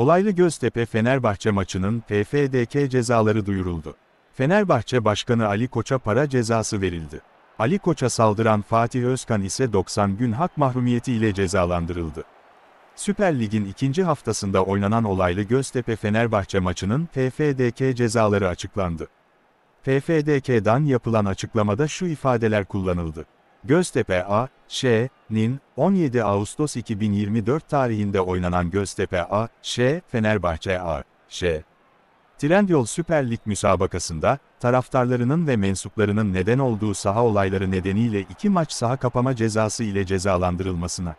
Olaylı Göztepe-Fenerbahçe maçının FFDK cezaları duyuruldu. Fenerbahçe Başkanı Ali Koç'a para cezası verildi. Ali Koç'a saldıran Fatih Özkan ise 90 gün hak mahrumiyeti ile cezalandırıldı. Süper Lig'in ikinci haftasında oynanan olaylı Göztepe-Fenerbahçe maçının FFDK cezaları açıklandı. FFDK'dan yapılan açıklamada şu ifadeler kullanıldı. Göztepe A, Ş, Nin, 17 Ağustos 2024 tarihinde oynanan Göztepe A, Ş, Fenerbahçe A, Ş. Trendyol Süper Lig müsabakasında, taraftarlarının ve mensuplarının neden olduğu saha olayları nedeniyle iki maç saha kapama cezası ile cezalandırılmasına.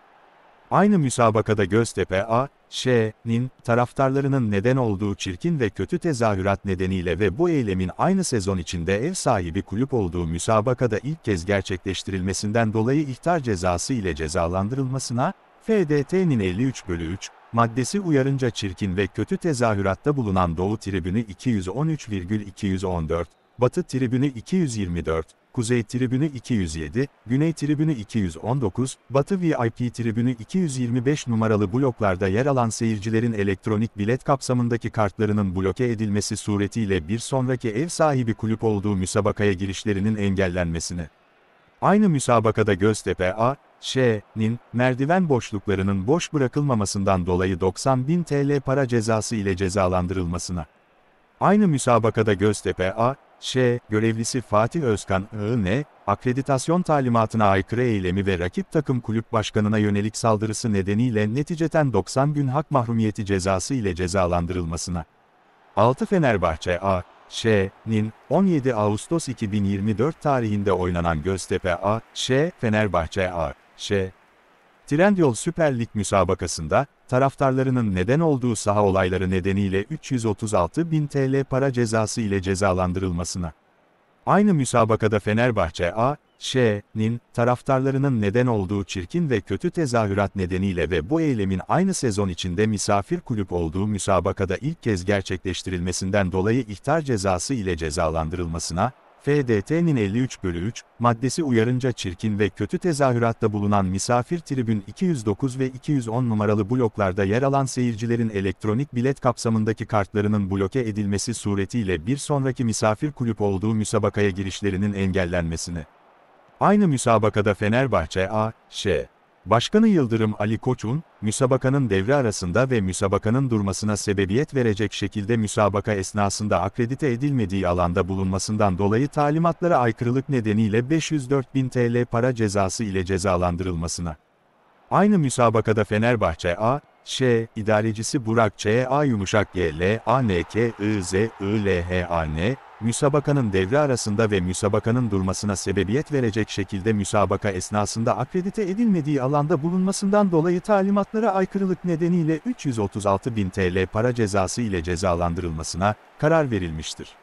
Aynı müsabakada Göztepe A, Ş.'nin taraftarlarının neden olduğu çirkin ve kötü tezahürat nedeniyle ve bu eylemin aynı sezon içinde ev sahibi kulüp olduğu müsabakada ilk kez gerçekleştirilmesinden dolayı ihtar cezası ile cezalandırılmasına, FDT'nin 53 bölü 3, maddesi uyarınca çirkin ve kötü tezahüratta bulunan Doğu tribünü 213,214, Batı tribünü 224, Kuzey Tribünü 207, Güney Tribünü 219, Batı VIP Tribünü 225 numaralı bloklarda yer alan seyircilerin elektronik bilet kapsamındaki kartlarının bloke edilmesi suretiyle bir sonraki ev sahibi kulüp olduğu müsabakaya girişlerinin engellenmesine. Aynı müsabakada Göztepe A, Ş'nin merdiven boşluklarının boş bırakılmamasından dolayı 90 bin TL para cezası ile cezalandırılmasına. Aynı müsabakada Göztepe A, Ş. Görevlisi Fatih Özkan I.N. akreditasyon talimatına aykırı eylemi ve rakip takım kulüp başkanına yönelik saldırısı nedeniyle neticeten 90 gün hak mahrumiyeti cezası ile cezalandırılmasına. 6 Fenerbahçe A. Ş.'nin 17 Ağustos 2024 tarihinde oynanan Göztepe A. Ş. Fenerbahçe A. Ş. Trendyol Süper Lig müsabakasında, taraftarlarının neden olduğu saha olayları nedeniyle 336 bin TL para cezası ile cezalandırılmasına. Aynı müsabakada Fenerbahçe A, Ş'nin taraftarlarının neden olduğu çirkin ve kötü tezahürat nedeniyle ve bu eylemin aynı sezon içinde misafir kulüp olduğu müsabakada ilk kez gerçekleştirilmesinden dolayı ihtar cezası ile cezalandırılmasına, FDT'nin 53 bölü 3, maddesi uyarınca çirkin ve kötü tezahüratta bulunan misafir tribün 209 ve 210 numaralı bloklarda yer alan seyircilerin elektronik bilet kapsamındaki kartlarının bloke edilmesi suretiyle bir sonraki misafir kulüp olduğu müsabakaya girişlerinin engellenmesini. Aynı müsabakada Fenerbahçe A, Ş, Başkanı Yıldırım Ali Koç'un, müsabakanın devre arasında ve müsabakanın durmasına sebebiyet verecek şekilde müsabaka esnasında akredite edilmediği alanda bulunmasından dolayı talimatlara aykırılık nedeniyle 504 bin TL para cezası ile cezalandırılmasına. Aynı müsabakada Fenerbahçe A, Ş, idarecisi Burak Ç, A yumuşak G, L, A, N, K, I, Z, I, L, H, A, N, müsabakanın devre arasında ve müsabakanın durmasına sebebiyet verecek şekilde müsabaka esnasında akredite edilmediği alanda bulunmasından dolayı talimatlara aykırılık nedeniyle 336 bin TL para cezası ile cezalandırılmasına karar verilmiştir.